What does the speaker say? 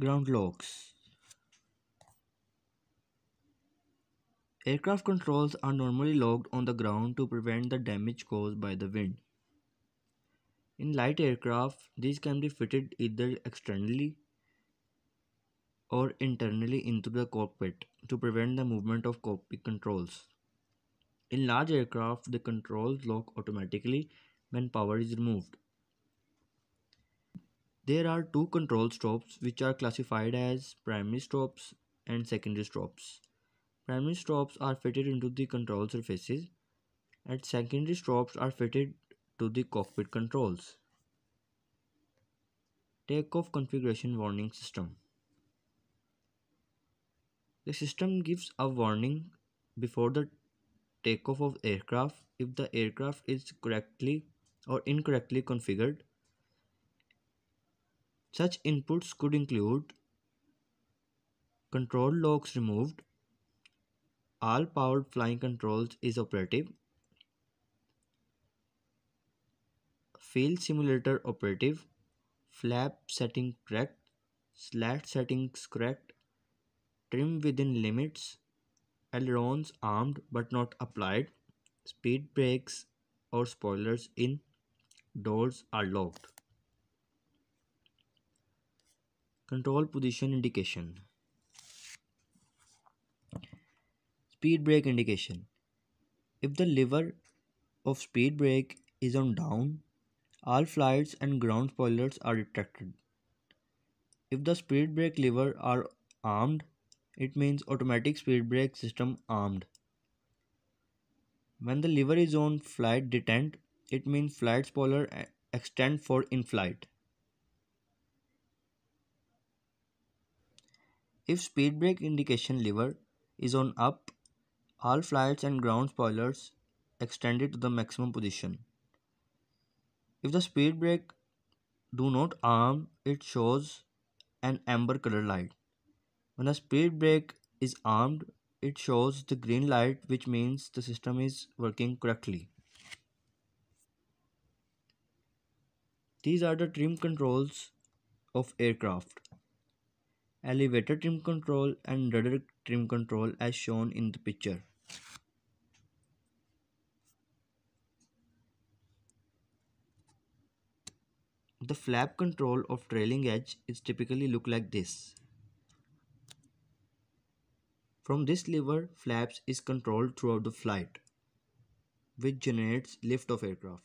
ground logs. Aircraft controls are normally logged on the ground to prevent the damage caused by the wind. In light aircraft, these can be fitted either externally or internally into the cockpit to prevent the movement of cockpit controls. In large aircraft, the controls lock automatically when power is removed. There are two control stops which are classified as primary stops and secondary stops. Primary stops are fitted into the control surfaces and secondary stops are fitted to the cockpit controls. Takeoff configuration warning system. The system gives a warning before the takeoff of aircraft if the aircraft is correctly or incorrectly configured such inputs could include control locks removed, all powered flying controls is operative, field simulator operative, flap setting correct, slat settings correct, trim within limits, ailerons armed but not applied, speed brakes or spoilers in doors are locked. Control position indication. Speed brake indication. If the lever of speed brake is on down, all flights and ground spoilers are retracted. If the speed brake lever are armed, it means automatic speed brake system armed. When the lever is on flight detent, it means flight spoiler extend for in flight. If speed brake indication lever is on up, all flights and ground spoilers extended to the maximum position. If the speed brake do not arm, it shows an amber color light. When the speed brake is armed, it shows the green light which means the system is working correctly. These are the trim controls of aircraft elevator trim control and rudder trim control as shown in the picture. The flap control of trailing edge is typically look like this. From this lever, flaps is controlled throughout the flight, which generates lift of aircraft.